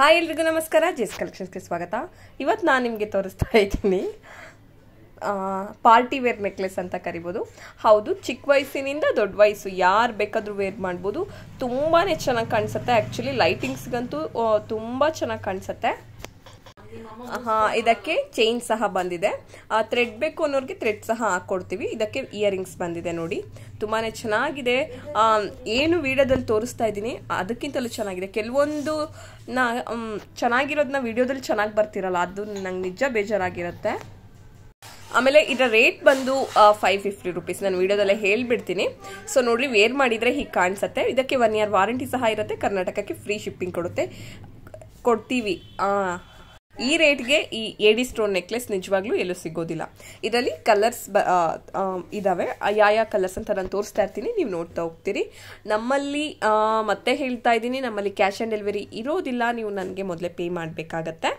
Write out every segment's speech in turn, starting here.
hi ಎಲ್ರಿಗೂ ನಮಸ್ಕಾರ chess ಕಲೆಕ್ಷನ್ಸ್ಗೆ ಸ್ವಾಗತ ಇವತ್ತು ನಾನು ನಿಮಗೆ ತೋರಿಸ್ತಾ ಇದ್ದೀನಿ ಪಾರ್ಟಿ ವೇರ್ ನೆಕ್ಲೆಸ್ ಅಂತ ಕರಿಬೋದು ಹೌದು ಚಿಕ್ಕ ವಯಸ್ಸಿನಿಂದ ದೊಡ್ಡ ವಯಸ್ಸು ಯಾರು ಬೇಕಾದರೂ ವೇರ್ ಮಾಡ್ಬೋದು ತುಂಬಾ ಚೆನ್ನಾಗಿ ಕಾಣಿಸುತ್ತೆ ಆ್ಯಕ್ಚುಲಿ ಲೈಟಿಂಗ್ಸ್ಗಂತೂ ತುಂಬ ಚೆನ್ನಾಗಿ ಕಾಣಿಸುತ್ತೆ ಹಾಂ ಇದಕ್ಕೆ ಚೈನ್ ಸಹ ಬಂದಿದೆ ಥ್ರೆಡ್ ಬೇಕು ಅನ್ನೋರಿಗೆ ಥ್ರೆಡ್ ಸಹ ಹಾಕೊಡ್ತೀವಿ ಇದಕ್ಕೆ ಇಯರಿಂಗ್ಸ್ ಬಂದಿದೆ ನೋಡಿ ತುಂಬಾನೇ ಚೆನ್ನಾಗಿದೆ ಏನು ವಿಡಿಯೋದಲ್ಲಿ ತೋರಿಸ್ತಾ ಇದ್ದೀನಿ ಅದಕ್ಕಿಂತಲೂ ಚೆನ್ನಾಗಿದೆ ಕೆಲವೊಂದು ನಾ ಚೆನ್ನಾಗಿರೋದನ್ನ ವಿಡಿಯೋದಲ್ಲಿ ಚೆನ್ನಾಗಿ ಬರ್ತಿರಲ್ಲ ಅದು ನಂಗೆ ನಿಜ ಬೇಜಾರಾಗಿರುತ್ತೆ ಆಮೇಲೆ ಇದರ ರೇಟ್ ಬಂದು ಫೈವ್ ಫಿಫ್ಟಿ ರುಪೀಸ್ ನಾನು ವೀಡಿಯೋದಲ್ಲೇ ಹೇಳಿಬಿಡ್ತೀನಿ ಸೊ ನೋಡಿ ವೇರ್ ಮಾಡಿದರೆ ಹೀಗೆ ಕಾಣಿಸುತ್ತೆ ಇದಕ್ಕೆ ಒನ್ ಇಯರ್ ವಾರಂಟಿ ಸಹ ಇರುತ್ತೆ ಕರ್ನಾಟಕಕ್ಕೆ ಫ್ರೀ ಶಿಪ್ಪಿಂಗ್ ಕೊಡುತ್ತೆ ಕೊಡ್ತೀವಿ ಈ ರೇಟ್ಗೆ ಈ ಎಡಿ ಸ್ಟೋನ್ ನೆಕ್ಲೆಸ್ ನಿಜವಾಗ್ಲೂ ಎಲ್ಲೂ ಸಿಗೋದಿಲ್ಲ ಇದರಲ್ಲಿ ಕಲರ್ಸ್ ಬ ಇದ್ದಾವೆ ಯಾವ ಕಲರ್ಸ್ ಅಂತ ನಾನು ತೋರಿಸ್ತಾ ಇರ್ತೀನಿ ನೀವು ನೋಡ್ತಾ ಹೋಗ್ತೀರಿ ನಮ್ಮಲ್ಲಿ ಮತ್ತೆ ಹೇಳ್ತಾ ಇದ್ದೀನಿ ನಮ್ಮಲ್ಲಿ ಕ್ಯಾಶ್ ಆನ್ ಡೆಲಿವರಿ ಇರೋದಿಲ್ಲ ನೀವು ನನಗೆ ಮೊದಲೇ ಪೇ ಮಾಡಬೇಕಾಗತ್ತೆ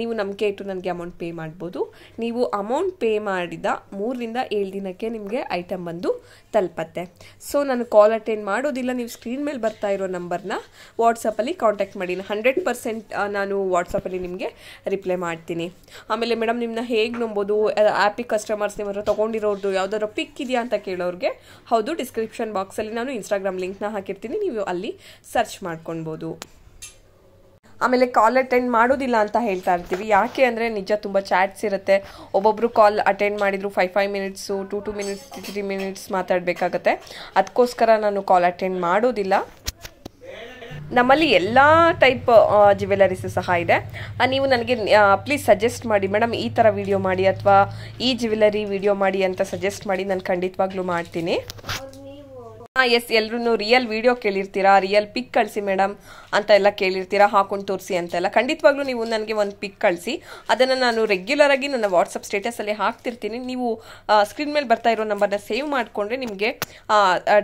ನೀವು ನಂಬಿಕೆ ಇಟ್ಟು ನನಗೆ ಅಮೌಂಟ್ ಪೇ ಮಾಡ್ಬೋದು ನೀವು ಅಮೌಂಟ್ ಪೇ ಮಾಡಿದ ಮೂರರಿಂದ ಏಳು ದಿನಕ್ಕೆ ನಿಮಗೆ ಐಟಮ್ ಬಂದು ತಲುಪತ್ತೆ ಸೊ ನಾನು ಕಾಲ್ ಅಟೆಂಡ್ ಮಾಡೋದಿಲ್ಲ ನೀವು ಸ್ಕ್ರೀನ್ ಮೇಲೆ ಬರ್ತಾ ಇರೋ ನಂಬರ್ನ ವಾಟ್ಸಪ್ಪಲ್ಲಿ ಕಾಂಟ್ಯಾಕ್ಟ್ ಮಾಡಿ ಹಂಡ್ರೆಡ್ ಪರ್ಸೆಂಟ್ ನಾನು ವಾಟ್ಸಪ್ಪಲ್ಲಿ ನಿಮಗೆ ರಿಪ್ಲೈ ಮಾಡ್ತೀನಿ ಆಮೇಲೆ ಮೇಡಮ್ ನಿಮ್ಮನ್ನ ಹೇಗೆ ನಂಬೋದು ಆ್ಯಪಿ ಕಸ್ಟಮರ್ಸ್ ನಿಮ್ಮ ಹತ್ರ ತೊಗೊಂಡಿರೋದು ಯಾವ್ದಾದ್ರು ಪಿಕ್ ಇದೆಯಾ ಅಂತ ಕೇಳೋರಿಗೆ ಹೌದು ಡಿಸ್ಕ್ರಿಪ್ಷನ್ ಬಾಕ್ಸಲ್ಲಿ ನಾನು ಇನ್ಸ್ಟಾಗ್ರಾಮ್ ಲಿಂಕ್ನ ಹಾಕಿರ್ತೀನಿ ನೀವು ಅಲ್ಲಿ ಸರ್ಚ್ ಮಾಡ್ಕೊಳ್ಬೋದು ಆಮೇಲೆ ಕಾಲ್ ಅಟೆಂಡ್ ಮಾಡೋದಿಲ್ಲ ಅಂತ ಹೇಳ್ತಾ ಇರ್ತೀವಿ ಯಾಕೆ ಅಂದರೆ ನಿಜ ತುಂಬ ಚಾಟ್ಸ್ ಇರುತ್ತೆ ಒಬ್ಬೊಬ್ಬರು ಕಾಲ್ ಅಟೆಂಡ್ ಮಾಡಿದ್ರು five five minutes two two minutes three minutes ಮಾತಾಡಬೇಕಾಗತ್ತೆ ಅದಕ್ಕೋಸ್ಕರ ನಾನು ಕಾಲ್ ಅಟೆಂಡ್ ಮಾಡೋದಿಲ್ಲ ನಮ್ಮಲ್ಲಿ ಎಲ್ಲ ಟೈಪ್ ಜ್ಯುವೆಲರೀಸು ಸಹ ಇದೆ ನೀವು ನನಗೆ ಪ್ಲೀಸ್ ಸಜೆಸ್ಟ್ ಮಾಡಿ ಮೇಡಮ್ ಈ ಥರ ವಿಡಿಯೋ ಮಾಡಿ ಅಥವಾ ಈ ಜ್ಯುವೆಲರಿ ವಿಡಿಯೋ ಮಾಡಿ ಅಂತ ಸಜೆಸ್ಟ್ ಮಾಡಿ ನಾನು ಖಂಡಿತವಾಗ್ಲೂ ಮಾಡ್ತೀನಿ ಹಾಂ ಎಸ್ ಎಲ್ಲರೂ ರಿಯಲ್ ವಿಡಿಯೋ ಕೇಳಿರ್ತೀರಾ ರಿಯಲ್ ಪಿಕ್ ಕಳಿಸಿ ಮೇಡಮ್ ಅಂತ ಎಲ್ಲ ಕೇಳಿರ್ತೀರಾ ಹಾಕೊಂಡು ತೋರಿಸಿ ಅಂತೆಲ್ಲ ಖಂಡಿತವಾಗ್ಲೂ ನೀವು ನನಗೆ ಒಂದು ಪಿಕ್ ಕಳಿಸಿ ಅದನ್ನು ನಾನು ರೆಗ್ಯುಲರ್ ಆಗಿ ನನ್ನ ವಾಟ್ಸಪ್ ಸ್ಟೇಟಸಲ್ಲಿ ಹಾಕ್ತಿರ್ತೀನಿ ನೀವು ಸ್ಕ್ರೀನ್ ಮೇಲೆ ಬರ್ತಾ ಇರೋ ನಂಬರ್ನ ಸೇವ್ ಮಾಡಿಕೊಂಡ್ರೆ ನಿಮಗೆ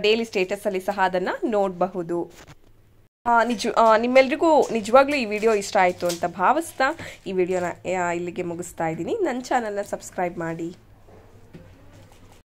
ಡೈಲಿ ಸ್ಟೇಟಸಲ್ಲಿ ಸಹ ಅದನ್ನು ನೋಡಬಹುದು ನಿಜ ನಿಮ್ಮೆಲ್ರಿಗೂ ನಿಜವಾಗ್ಲೂ ಈ ವಿಡಿಯೋ ಇಷ್ಟ ಆಯಿತು ಅಂತ ಭಾವಿಸ್ತಾ ಈ ವಿಡಿಯೋನ ಇಲ್ಲಿಗೆ ಮುಗಿಸ್ತಾ ಇದ್ದೀನಿ ನನ್ನ ಚಾನಲ್ನ ಸಬ್ಸ್ಕ್ರೈಬ್ ಮಾಡಿ